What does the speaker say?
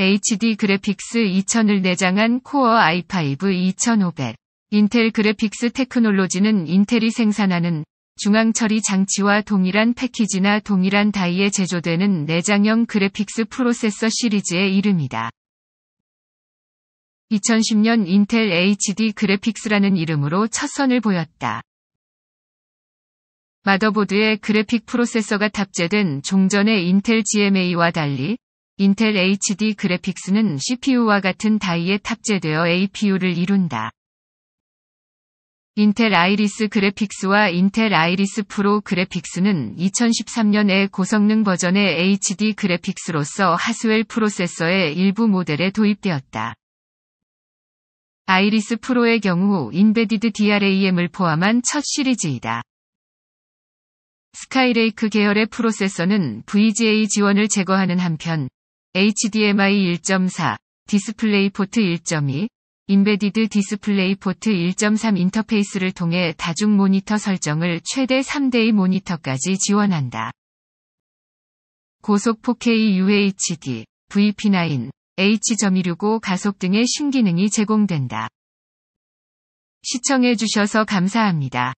HD 그래픽스 2000을 내장한 코어 i5 2500. 인텔 그래픽스 테크놀로지는 인텔이 생산하는 중앙처리 장치와 동일한 패키지나 동일한 다이에 제조되는 내장형 그래픽스 프로세서 시리즈의 이름이다. 2010년 인텔 HD 그래픽스라는 이름으로 첫 선을 보였다. 마더보드에 그래픽 프로세서가 탑재된 종전의 인텔 GMA와 달리 인텔 HD 그래픽스는 CPU와 같은 다이에 탑재되어 APU를 이룬다. 인텔 아이리스 그래픽스와 인텔 아이리스 프로 그래픽스는 2013년에 고성능 버전의 HD 그래픽스로서 하스웰 프로세서의 일부 모델에 도입되었다. 아이리스 프로의 경우 인베디드 DRAM을 포함한 첫 시리즈이다. 스카이레이크 계열의 프로세서는 VGA 지원을 제거하는 한편 HDMI 1.4, 디스플레이 포트 1.2, 인베디드 디스플레이 포트 1.3 인터페이스를 통해 다중 모니터 설정을 최대 3대의 모니터까지 지원한다. 고속 4K UHD, VP9, H.265 가속 등의 신기능이 제공된다. 시청해주셔서 감사합니다.